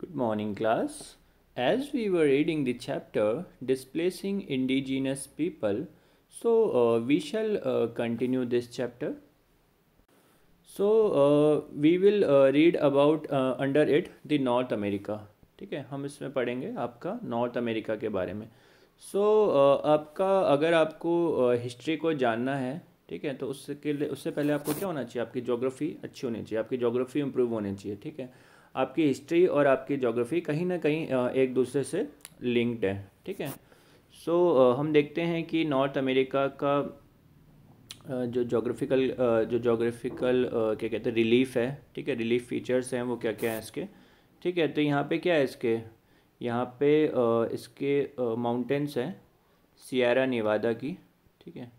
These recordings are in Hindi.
Good morning class. As we were reading the chapter Displacing Indigenous People, so uh, we shall uh, continue this chapter. So uh, we will uh, read about uh, under it the North America. ठीक है हम इसमें पढ़ेंगे आपका नॉर्थ अमेरिका के बारे में सो so, आपका अगर आपको हिस्ट्री को जानना है ठीक है तो उसके लिए उससे पहले आपको क्या होना चाहिए आपकी ज्योग्राफी अच्छी होनी चाहिए आपकी ज्योग्राफी इम्प्रूव होनी चाहिए ठीक है आपकी हिस्ट्री और आपकी जोग्राफ़ी कहीं ना कहीं एक दूसरे से लिंक्ड है ठीक है सो so, हम देखते हैं कि नॉर्थ अमेरिका का जो जोग्राफिकल जो जोग्राफिकल क्या कहते हैं रिलीफ है ठीक है रिलीफ फीचर्स हैं वो क्या क्या हैं इसके ठीक है तो यहाँ पे क्या है इसके यहाँ पे इसके माउंटेन्स हैं सियारा निवादा की ठीक है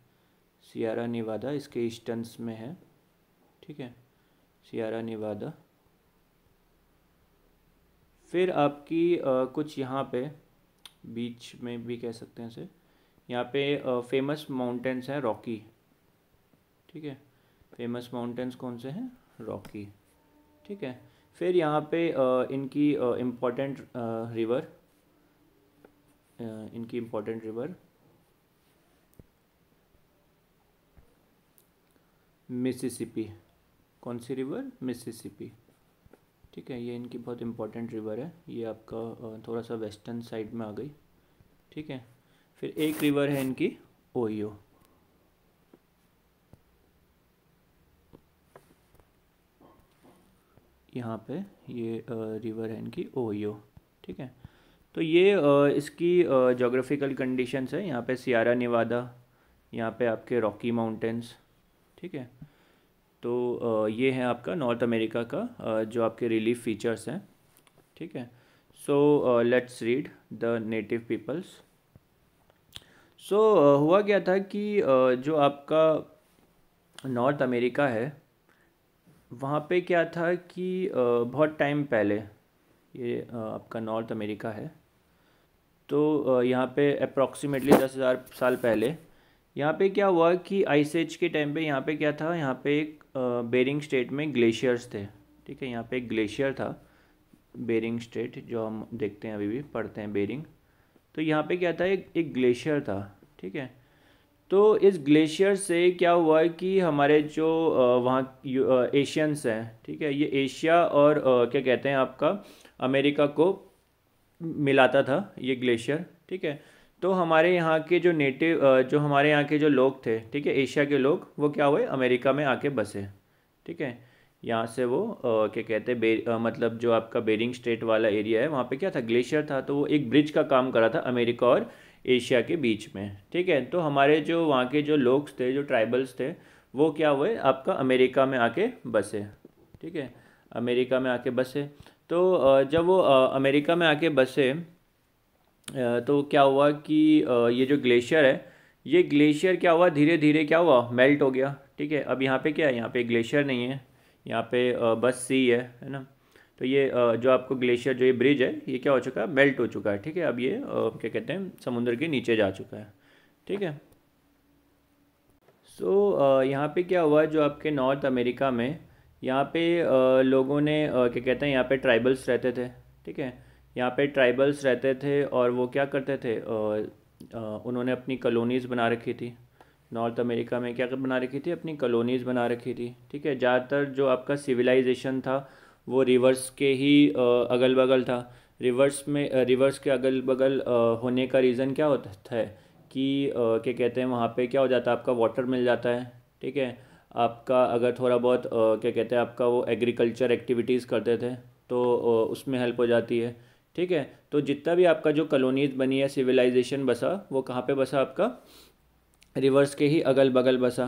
सियारा निवादा इसके ईस्टर्नस में है ठीक है सियारा निवादा फिर आपकी आ, कुछ यहाँ पे बीच में भी कह सकते हैं इसे यहाँ पे फेमस माउंटेंस हैं रॉकी ठीक है फेमस माउंटेंस कौन से हैं रॉकी ठीक है फिर यहाँ पे आ, इनकी इम्पोर्टेंट रिवर इनकी इम्पोर्टेंट रिवर मिसिसिपी कौन सी रिवर मिसिसिपी ठीक है ये इनकी बहुत इंपॉर्टेंट रिवर है ये आपका थोड़ा सा वेस्टर्न साइड में आ गई ठीक है फिर एक रिवर है इनकी ओयो यहाँ पे ये रिवर है इनकी ओयो ठीक है तो ये इसकी जोग्राफिकल कंडीशंस है यहाँ पे सियारा निवादा यहाँ पे आपके रॉकी माउंटेंस ठीक है तो ये है आपका नॉर्थ अमेरिका का जो आपके रिलीफ फीचर्स हैं ठीक है so let's read the native peoples so हुआ क्या था कि uh, जो आपका नॉर्थ अमेरिका है वहाँ पे क्या था कि uh, बहुत टाइम पहले ये uh, आपका नॉर्थ अमेरिका है तो यहाँ पे अप्रॉक्सीमेटली दस हज़ार साल पहले यहाँ पे क्या हुआ कि आइस एज के टाइम पे यहाँ पे क्या था यहाँ पे एक बेरिंग स्टेट में ग्लेशियर्स थे ठीक है यहाँ पे एक ग्लेशियर था बेरिंग स्टेट जो हम देखते हैं अभी भी पढ़ते हैं बेरिंग तो यहाँ पे क्या था एक एक ग्लेशियर था ठीक है तो इस ग्लेशियर से क्या हुआ कि हमारे जो वहाँ एशियंस हैं ठीक है ये एशिया और क्या कहते हैं आपका अमेरिका को मिलाता था ये ग्लेशियर ठीक है तो हमारे यहाँ के जो नेटिव जो हमारे यहाँ के जो लोग थे ठीक है एशिया के लोग वो क्या हुए अमेरिका में आके बसे ठीक है यहाँ से वो क्या कहते हैं मतलब जो आपका बेरिंग स्टेट वाला एरिया है वहाँ पे क्या था ग्लेशियर था तो वो एक ब्रिज का काम करा था अमेरिका और एशिया के बीच में ठीक है तो हमारे जो वहाँ के जो लोग थे जो ट्राइबल्स थे वो क्या हुए आपका अमेरिका में आके बसे ठीक है अमेरिका में आके बसे तो जब वो अमेरिका में आके बसे तो क्या हुआ कि ये जो ग्लेशियर है ये ग्लेशियर क्या हुआ धीरे धीरे क्या हुआ मेल्ट हो गया ठीक है अब यहाँ पे क्या है यहाँ पे ग्लेशियर नहीं है यहाँ पे बस सी है है ना तो ये जो आपको ग्लेशियर जो ये ब्रिज है ये क्या हो चुका है मेल्ट हो चुका है ठीक है अब ये क्या कहते हैं समुद्र के नीचे जा चुका है ठीक है सो so, यहाँ पे क्या हुआ जो आपके नॉर्थ अमेरिका में यहाँ पे लोगों ने क्या कहते हैं यहाँ पे ट्राइबल्स रहते थे ठीक है यहाँ पे ट्राइबल्स रहते थे और वो क्या करते थे उन्होंने अपनी कलोनीज़ बना रखी थी नॉर्थ अमेरिका में क्या बना रखी थी अपनी कलोनीज़ बना रखी थी ठीक है ज़्यादातर जो आपका सिविलाइजेशन था वो रिवर्स के ही अगल बगल था रिवर्स में रिवर्स के अगल बगल होने का रीज़न क्या होता है कि क्या कहते हैं वहाँ पे क्या हो जाता है आपका वाटर मिल जाता है ठीक है आपका अगर थोड़ा बहुत क्या कहते हैं आपका वो एग्रीकल्चर एक्टिविटीज़ करते थे तो उसमें हेल्प हो जाती है ठीक है तो जितना भी आपका जो कॉलोनीज बनी है सिविलाइजेशन बसा वो कहाँ पे बसा आपका रिवर्स के ही अगल बगल बसा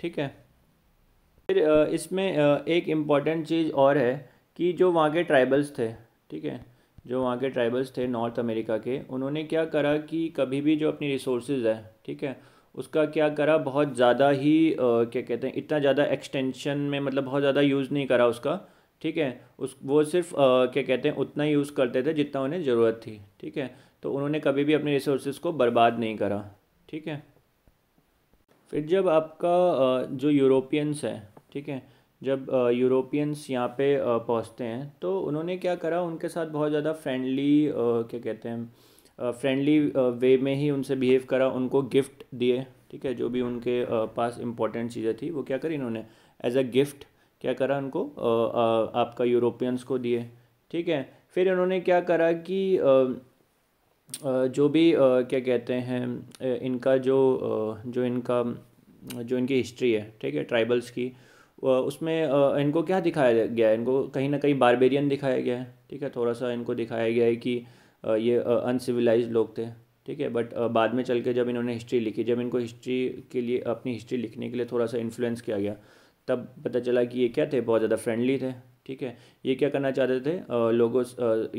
ठीक है फिर इसमें एक इम्पॉर्टेंट चीज़ और है कि जो वहाँ के ट्राइबल्स थे ठीक है जो वहाँ के ट्राइबल्स थे नॉर्थ अमेरिका के उन्होंने क्या करा कि कभी भी जो अपनी रिसोर्सेज है ठीक है उसका क्या करा बहुत ज़्यादा ही क्या कहते हैं इतना ज़्यादा एक्सटेंशन में मतलब बहुत ज़्यादा यूज़ नहीं करा उसका ठीक है उस वो सिर्फ आ, क्या कहते हैं उतना यूज़ करते थे जितना उन्हें ज़रूरत थी ठीक है तो उन्होंने कभी भी अपने रिसोर्सेज को बर्बाद नहीं करा ठीक है फिर जब आपका आ, जो यूरोपियंस है ठीक है जब यूरोपियंस यहाँ पे पहुँचते हैं तो उन्होंने क्या करा उनके साथ बहुत ज़्यादा फ्रेंडली क्या कहते हैं फ्रेंडली वे में ही उनसे बिहेव करा उनको गिफ्ट दिए ठीक है जो भी उनके पास इंपॉर्टेंट चीज़ें थी वो क्या करी इन्होंने एज अ गिफ्ट क्या करा उनको आपका यूरोपियंस को दिए ठीक है फिर इन्होंने क्या करा कि जो भी क्या कहते हैं इनका जो जो इनका जो इनकी हिस्ट्री है ठीक है ट्राइबल्स की उसमें इनको क्या दिखाया गया है इनको कहीं ना कहीं बारबेरियन दिखाया गया है ठीक है थोड़ा सा इनको दिखाया गया है कि ये अनसिविलाइज लोग थे ठीक है बट बाद में चल के जब इन्होंने हिस्ट्री लिखी जब इनको हिस्ट्री के लिए अपनी हिस्ट्री लिखने के लिए थोड़ा सा इन्फ्लुएंस किया गया तब पता चला कि ये क्या थे बहुत ज़्यादा फ्रेंडली थे ठीक है ये क्या करना चाहते थे लोगों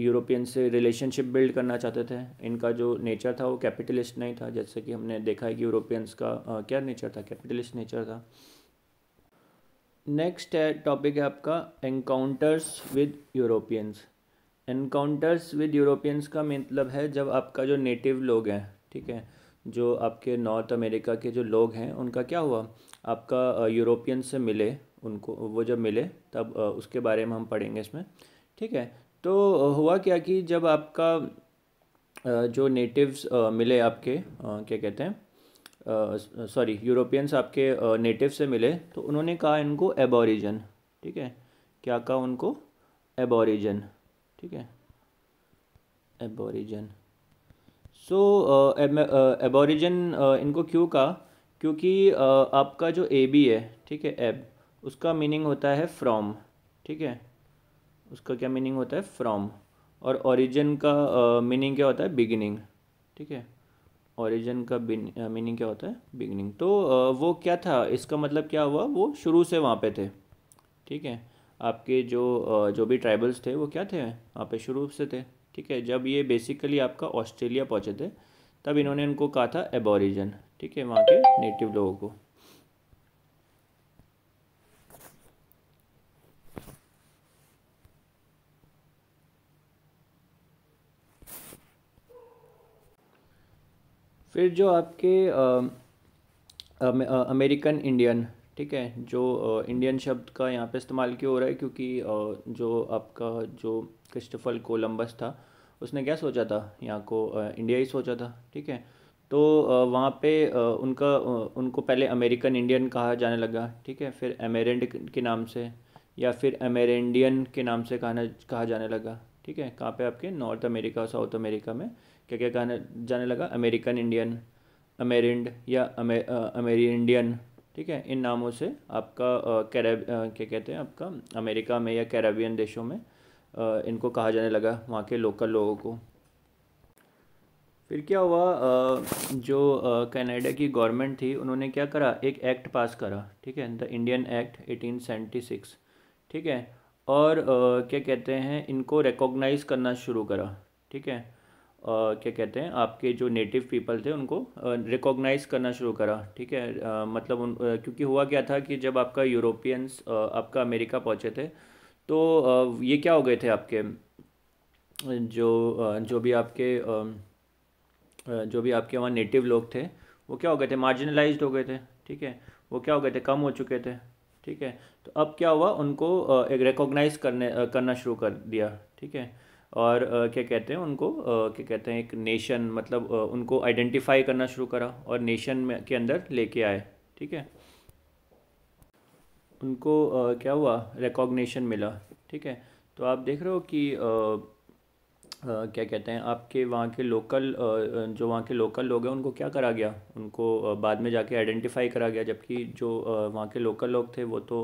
यूरोपियन से रिलेशनशिप बिल्ड करना चाहते थे इनका जो नेचर था वो कैपिटलिस्ट नहीं था जैसे कि हमने देखा है कि यूरोपियंस का आ, क्या नेचर था कैपिटलिस्ट नेचर था नेक्स्ट है टॉपिक है आपका encounters with Europeans encounters with Europeans का मतलब है जब आपका जो नेटिव लोग हैं ठीक है जो आपके नॉर्थ अमेरिका के जो लोग हैं उनका क्या हुआ आपका यूरोपियन से मिले उनको वो जब मिले तब उसके बारे में हम पढ़ेंगे इसमें ठीक है तो हुआ क्या कि जब आपका जो नेटिव्स मिले आपके क्या कहते हैं सॉरी यूरोपियंस आपके नेटिव से मिले तो उन्होंने कहा इनको एबोरिजन ठीक है क्या कहा उनको एबोरिजन ठीक है एबोरिजन सो एबोरिजन uh, uh, uh, इनको क्यों कहा क्योंकि uh, आपका जो ए बी है ठीक है एब उसका मीनिंग होता है फ्रॉम ठीक है उसका क्या मीनिंग होता है फ्रॉम और ओरिजिन का मीनिंग uh, क्या होता है बिगिनिंग ठीक है ओरिजिन का मीनिंग uh, क्या होता है बिगनिंग तो uh, वो क्या था इसका मतलब क्या हुआ वो शुरू से वहाँ पे थे ठीक है आपके जो uh, जो भी ट्राइबल्स थे वो क्या थे वहाँ पे शुरू से थे ठीक है जब ये बेसिकली आपका ऑस्ट्रेलिया पहुँचे थे तब इन्होंने इनको कहा था एबोरिजन ठीक है वहाँ के नेटिव लोगों को फिर जो आपके आ, अमेरिकन इंडियन ठीक है जो इंडियन शब्द का यहाँ पे इस्तेमाल क्यों हो रहा है क्योंकि जो आपका जो क्रिस्टोफल कोलम्बस था उसने क्या सोचा था यहाँ को इंडिया ही सोचा था ठीक है तो वहाँ पे उनका उनको पहले अमेरिकन इंडियन कहा जाने लगा ठीक है फिर अमेरेंड के नाम से या फिर अमेरेंडियन के नाम से कहना कहा जाने लगा ठीक है कहाँ पे आपके नॉर्थ अमेरिका और साउथ अमेरिका में क्या क्या कहा जाने लगा अमेरिकन इंडियन अमेरिंड या अमे अमेरिंडियन ठीक है इन नामों से आपका कैरेब क्या कहते हैं आपका अमेरिका में या कैरेबियन देशों में आ, इनको कहा जाने लगा वहाँ के लोकल लोगों को फिर क्या हुआ आ, जो कनाडा की गवर्नमेंट थी उन्होंने क्या करा एक एक्ट पास करा ठीक है द इंडियन एक्ट 1876 ठीक है और आ, क्या कहते हैं इनको रिकॉग्नाइज करना शुरू करा ठीक है क्या कहते हैं आपके जो नेटिव पीपल थे उनको रिकॉग्नाइज़ करना शुरू करा ठीक है मतलब उन क्योंकि हुआ क्या था कि जब आपका यूरोपियंस आपका अमेरिका पहुँचे थे तो ये क्या हो गए थे आपके जो जो भी आपके जो भी आपके वहाँ नेटिव लोग थे वो क्या हो गए थे मार्जिनलाइज्ड हो गए थे ठीक है वो क्या हो गए थे कम हो चुके थे ठीक है तो अब क्या हुआ उनको एक रिकॉग्नाइज़ करने करना शुरू कर दिया ठीक है और क्या कहते हैं उनको क्या कहते हैं एक नेशन मतलब उनको आइडेंटिफाई करना शुरू करा और नेशन में के अंदर लेके आए ठीक है उनको क्या हुआ रिकॉग्निशन मिला ठीक है तो आप देख रहे हो कि Uh, क्या कहते हैं आपके वहाँ के लोकल uh, जो वहाँ के लोकल लोग हैं उनको क्या करा गया उनको uh, बाद में जाके आइडेंटिफाई करा गया जबकि जो वहाँ के लोकल लोग थे वो तो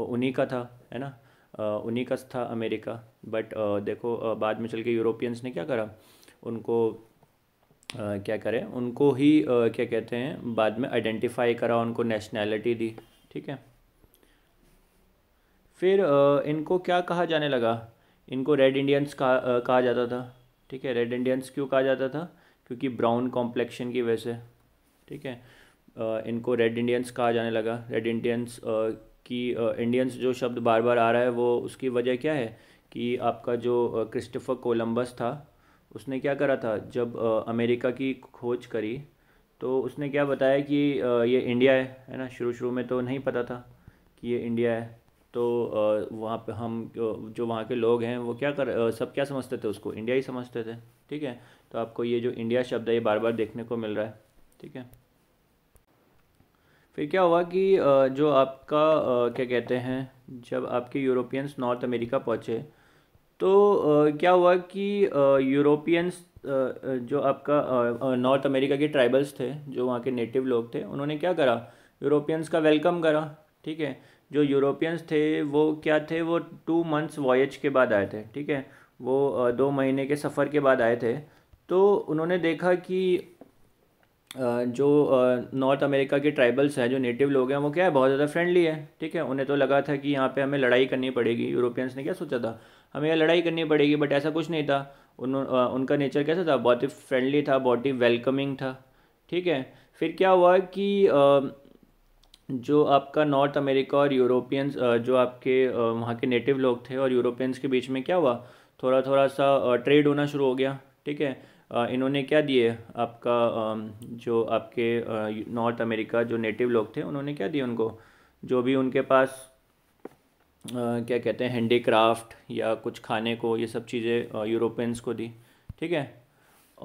उन्हीं का था है ना उन्हीं का था अमेरिका बट देखो बाद में चल के यूरोपियंस ने क्या करा उनको क्या करें उनको ही क्या कहते हैं बाद में आइडेंटिफाई करा उनको नेशनैलिटी दी ठीक है फिर इनको क्या कहा जाने लगा इनको रेड इंडियंस कहा कहा जाता था ठीक है रेड इंडियंस क्यों कहा जाता था क्योंकि ब्राउन कॉम्प्लेक्शन की वजह से ठीक है इनको रेड इंडियंस कहा जाने लगा रेड इंडियंस कि इंडियंस जो शब्द बार बार आ रहा है वो उसकी वजह क्या है कि आपका जो क्रिस्टोफर कोलंबस था उसने क्या करा था जब अमेरिका की खोज करी तो उसने क्या बताया कि ये इंडिया है है ना शुरू शुरू में तो नहीं पता था कि ये इंडिया है तो वहाँ पे हम जो वहाँ के लोग हैं वो क्या कर सब क्या समझते थे उसको इंडिया ही समझते थे ठीक है तो आपको ये जो इंडिया शब्द है ये बार बार देखने को मिल रहा है ठीक है फिर क्या हुआ कि जो आपका क्या कहते हैं जब आपके यूरोपियंस नॉर्थ अमेरिका पहुँचे तो क्या हुआ कि यूरोपियंस जो आपका नॉर्थ अमेरिका के ट्राइबल्स थे जो वहाँ के नेटिव लोग थे उन्होंने क्या करा यूरोपियंस का वेलकम करा ठीक है जो यूरोपियंस थे वो क्या थे वो टू मंथ्स वॉयज के बाद आए थे ठीक है वो दो महीने के सफ़र के बाद आए थे तो उन्होंने देखा कि जो नॉर्थ अमेरिका के ट्राइबल्स हैं जो नेटिव लोग हैं वो क्या है बहुत ज़्यादा फ्रेंडली है ठीक है उन्हें तो लगा था कि यहाँ पे हमें लड़ाई करनी पड़ेगी यूरोपियंस ने क्या सोचा था हमें यहाँ लड़ाई करनी पड़ेगी बट ऐसा कुछ नहीं था उन उनका नेचर कैसा था बहुत ही फ्रेंडली था बहुत ही वेलकमिंग था ठीक है फिर क्या हुआ कि जो आपका नॉर्थ अमेरिका और यूरोपियंस जो आपके वहाँ के नेटिव लोग थे और यूरोपियंस के बीच में क्या हुआ थोड़ा थोड़ा सा ट्रेड होना शुरू हो गया ठीक है इन्होंने क्या दिए आपका जो आपके नॉर्थ अमेरिका जो नेटिव लोग थे उन्होंने क्या दिए उनको जो भी उनके पास क्या कहते हैं हैंडीक्राफ्ट या कुछ खाने को ये सब चीज़ें यूरोपियंस को दी ठीक है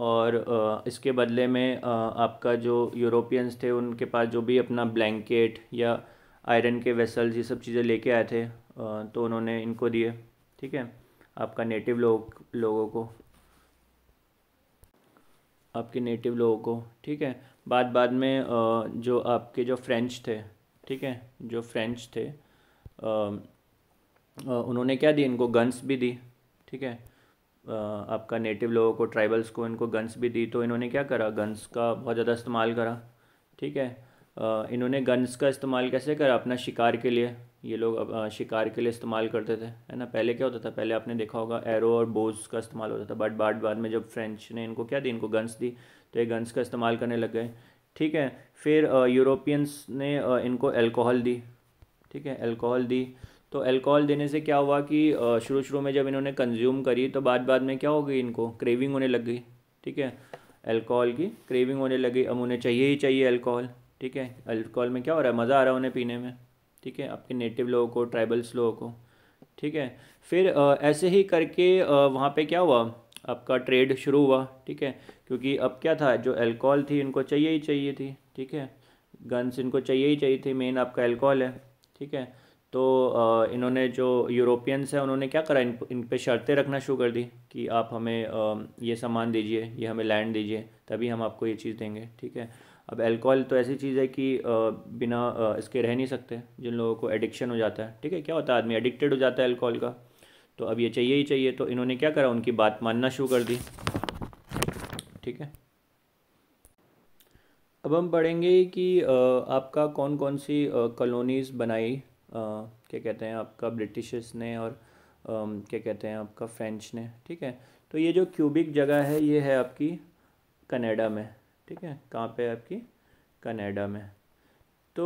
और इसके बदले में आपका जो यूरोपियंस थे उनके पास जो भी अपना ब्लैंकेट या आयरन के वेसल्स ये सब चीज़ें लेके आए थे तो उन्होंने इनको दिए ठीक है आपका नेटिव लोग लोगों को आपके नेटिव लोगों को ठीक है बाद बाद में जो आपके जो फ्रेंच थे ठीक है जो फ्रेंच थे उन्होंने क्या दी इनको गन्स भी दी ठीक है आपका नेटिव लोगों को ट्राइबल्स को इनको गन्स भी दी तो इन्होंने क्या करा गन्स का बहुत ज़्यादा इस्तेमाल करा ठीक है इन्होंने गन्स का इस्तेमाल कैसे करा अपना शिकार के लिए ये लोग अब शिकार के लिए इस्तेमाल करते थे है ना पहले क्या होता था पहले आपने देखा होगा एरो और बोज का इस्तेमाल होता था बट बाद बाद में जब फ्रेंच ने इनको क्या दी इनको गन्स दी तो ये गन्स का इस्तेमाल करने लग गए ठीक है फिर यूरोपियंस ने इनको एल्कोहल दी ठीक है एल्कोहल दी तो अल्कोहल देने से क्या हुआ कि शुरू शुरू में जब इन्होंने कंज्यूम करी तो बाद बाद में क्या हो गई इनको क्रेविंग होने लग गई ठीक है अल्कोहल की क्रेविंग होने लगी अब उन्हें चाहिए ही चाहिए अल्कोहल ठीक है अल्कोहल में क्या हो रहा है मज़ा आ रहा है उन्हें पीने में ठीक है आपके नेटिव लोगों को ट्राइबल्स लोगों को ठीक है फिर आ, ऐसे ही करके वहाँ पे क्या हुआ आपका ट्रेड शुरू हुआ ठीक है क्योंकि अब क्या था जो अल्कोहल थी इनको चाहिए ही चाहिए थी ठीक है गन्स इनको चाहिए ही चाहिए थी मेन आपका अल्कोहल है ठीक है तो इन्होंने जो यूरोपियंस हैं उन्होंने क्या करा इन इन पर शर्तें रखना शुरू कर दी कि आप हमें ये सामान दीजिए ये हमें लैंड दीजिए तभी हम आपको ये चीज़ देंगे ठीक है अब अल्कोहल तो ऐसी चीज़ है कि बिना इसके रह नहीं सकते जिन लोगों को एडिक्शन हो जाता है ठीक है क्या होता है आदमी एडिक्टेड हो जाता है अल्कोहल का तो अब ये चाहिए ही चाहिए तो इन्होंने क्या करा उनकी बात मानना शुरू कर दी ठीक है अब हम पढ़ेंगे कि आपका कौन कौन सी कॉलोनीज़ बनाई क्या कहते हैं आपका ब्रिटिशर्स ने और क्या कहते हैं आपका फ्रेंच ने ठीक है तो ये जो क्यूबिक जगह है ये है आपकी कनाडा में ठीक है कहाँ पे है आपकी कनाडा में तो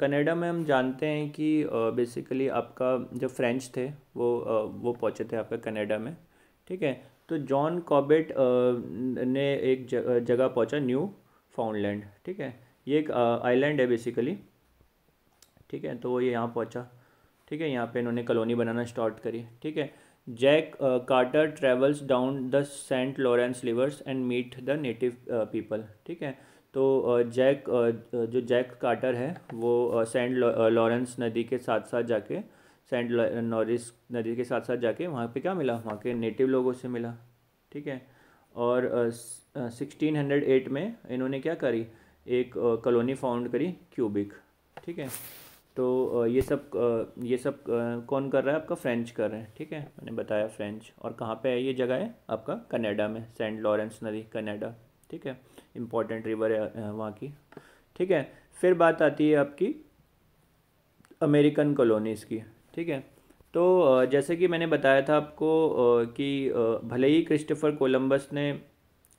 कनाडा में हम जानते हैं कि बेसिकली आपका जो फ्रेंच थे वो वो पहुँचे थे आपका कनाडा में ठीक है तो जॉन कॉबेट ने एक जगह पहुँचा न्यू फाउंडलैंड ठीक है ये एक आइलैंड है बेसिकली ठीक है तो वो ये यहाँ पहुँचा ठीक है यहाँ पे इन्होंने कॉलोनी बनाना स्टार्ट करी ठीक है Jacques Cartier travels down the Saint Lawrence rivers and meet the native people ठीक है तो जैक uh, uh, uh, जो जैक कार्टर है वो सेंट लॉरेंस नदी के साथ साथ जाके सेंट नॉरिस नदी के साथ साथ जाके वहाँ पे क्या मिला वहाँ के नेटिव लोगों से मिला ठीक है और सिक्सटीन हंड्रेड एट में इन्होंने क्या करी एक कॉलोनी फाउंड करी क्यूबिक ठीक है तो ये सब ये सब कौन कर रहा है आपका फ्रेंच कर रहे हैं ठीक है मैंने बताया फ्रेंच और कहाँ पे है ये जगह है आपका कनाडा में सेंट लॉरेंस नदी कनाडा ठीक है इम्पोर्टेंट रिवर है वहाँ की ठीक है फिर बात आती है आपकी अमेरिकन कॉलोनीज़ की ठीक है तो जैसे कि मैंने बताया था आपको कि भले ही क्रिस्टोफर कोलम्बस ने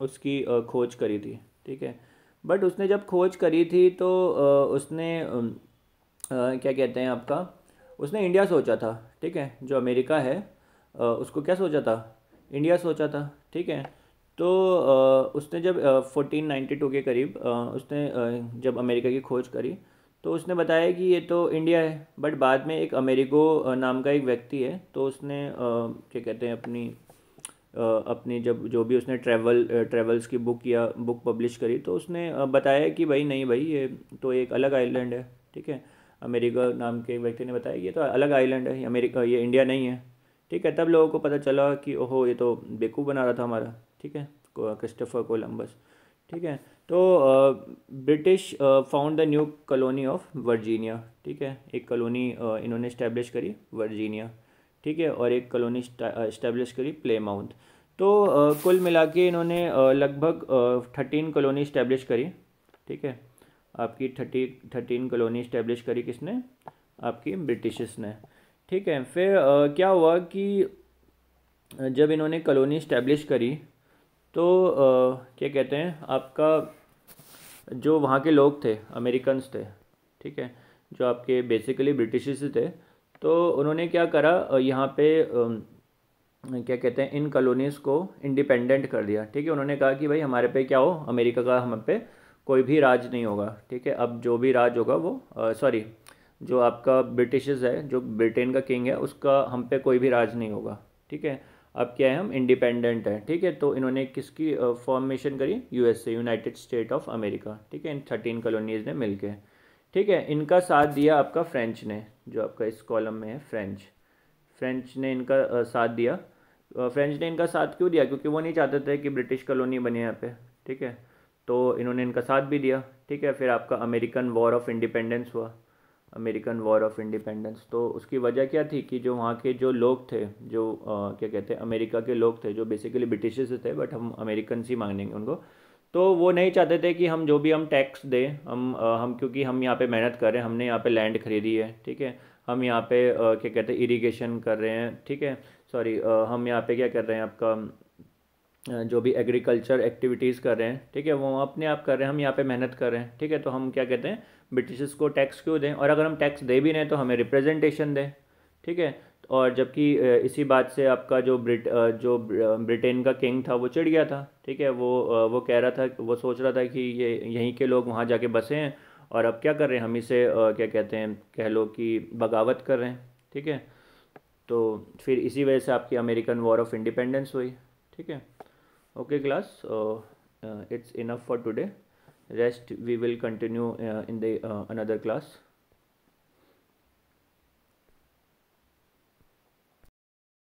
उसकी खोज करी थी ठीक है बट उसने जब खोज करी थी तो उसने क्या कहते हैं आपका उसने इंडिया सोचा था ठीक है जो अमेरिका है आ, उसको क्या सोचा था इंडिया सोचा था ठीक है तो आ, उसने जब फोर्टीन नाइन्टी टू के करीब आ, उसने जब अमेरिका की खोज करी तो उसने बताया कि ये तो इंडिया है बट बाद में एक अमेरिको नाम का एक व्यक्ति है तो उसने क्या कहते हैं अपनी अपनी जब जो भी उसने ट्रैवल ट्रैवल्स की बुक या बुक पब्लिश करी तो उसने बताया कि भाई नहीं भाई ये तो एक अलग आइलैंड है ठीक है अमेरिका नाम के एक व्यक्ति ने बताया ये तो अलग आइलैंड है अमेरिका ये इंडिया नहीं है ठीक है तब लोगों को पता चला कि ओहो ये तो बेकूफ़ बना रहा था हमारा ठीक है क्रिस्टोफर कोलम्बस ठीक है तो British found the new colony of Virginia ठीक है एक कॉलोनी इन्होंने इस्टेब्लिश करी वर्जीनिया ठीक है और एक कॉलोनी इस्टेब्लिश करी प्ले माउंट तो कुल मिला के इन्होंने लगभग थर्टीन कॉलोनी इस्टेब्लिश करी ठीक है आपकी थर्टी थर्टीन कॉलोनी इस्टेब्लिश करी किसने आपकी ब्रिटिशस ने ठीक है फिर आ, क्या हुआ कि जब इन्होंने कॉलोनी इस्टेब्लिश करी तो आ, क्या कहते हैं आपका जो वहाँ के लोग थे अमेरिकन थे ठीक है जो आपके बेसिकली ब्रिटिश थे तो उन्होंने क्या करा यहाँ पे क्या कहते हैं इन कॉलोनीज़ को इंडिपेंडेंट कर दिया ठीक है उन्होंने कहा कि भाई हमारे पे क्या हो अमेरिका का हम पे कोई भी राज नहीं होगा ठीक है अब जो भी राज होगा वो सॉरी जो आपका ब्रिटिशेज है जो ब्रिटेन का किंग है उसका हम पे कोई भी राज नहीं होगा ठीक है अब क्या है हम इंडिपेंडेंट हैं ठीक है तो इन्होंने किसकी फॉर्मेशन करी USA United State of America ठीक है इन थर्टीन कॉलोनीज ने मिलके ठीक है इनका साथ दिया आपका फ्रेंच ने जो आपका इस कॉलम में है फ्रेंच फ्रेंच ने इनका साथ दिया फ्रेंच ने इनका साथ क्यों दिया क्योंकि वो नहीं चाहते थे कि ब्रिटिश कॉलोनी बने यहाँ पे ठीक है तो इन्होंने इनका साथ भी दिया ठीक है फिर आपका अमेरिकन वॉर ऑफ इंडिपेंडेंस हुआ अमेरिकन वॉर ऑफ इंडिपेंडेंस तो उसकी वजह क्या थी कि जो वहाँ के जो लोग थे जो आ, क्या कहते हैं अमेरिका के लोग थे जो बेसिकली ब्रिटिश थे बट हम अमेरिकन ही मांगेंगे उनको तो वो नहीं चाहते थे कि हम जो भी हम टैक्स दें हम आ, हम क्योंकि हम यहाँ पे मेहनत कर रहे हैं हमने यहाँ पे लैंड खरीदी है ठीक है हम यहाँ पे आ, क्या कहते हैं इरीगेशन कर रहे हैं ठीक है सॉरी हम यहाँ पे क्या कर रहे हैं आपका जो भी एग्रीकल्चर एक्टिविटीज़ कर रहे हैं ठीक है वो अपने आप कर रहे हैं हम यहाँ पे मेहनत कर रहे हैं ठीक है तो हम क्या कहते हैं ब्रिटिशर्स को टैक्स क्यों दें और अगर हम टैक्स दे भी दें तो हमें रिप्रेजेंटेशन दें ठीक है और जबकि इसी बात से आपका जो ब्रिट जो ब्रिटेन का किंग था वो चिढ़ गया था ठीक है वो वो कह रहा था वो सोच रहा था कि ये यहीं के लोग वहाँ जाके बसे हैं और अब क्या कर रहे हैं हम इसे क्या कहते हैं कह लो कि बगावत कर रहे हैं ठीक है तो फिर इसी वजह से आपकी अमेरिकन वॉर ऑफ इंडिपेंडेंस हुई ठीक है okay class uh, uh, it's enough for today rest we will continue uh, in the uh, another class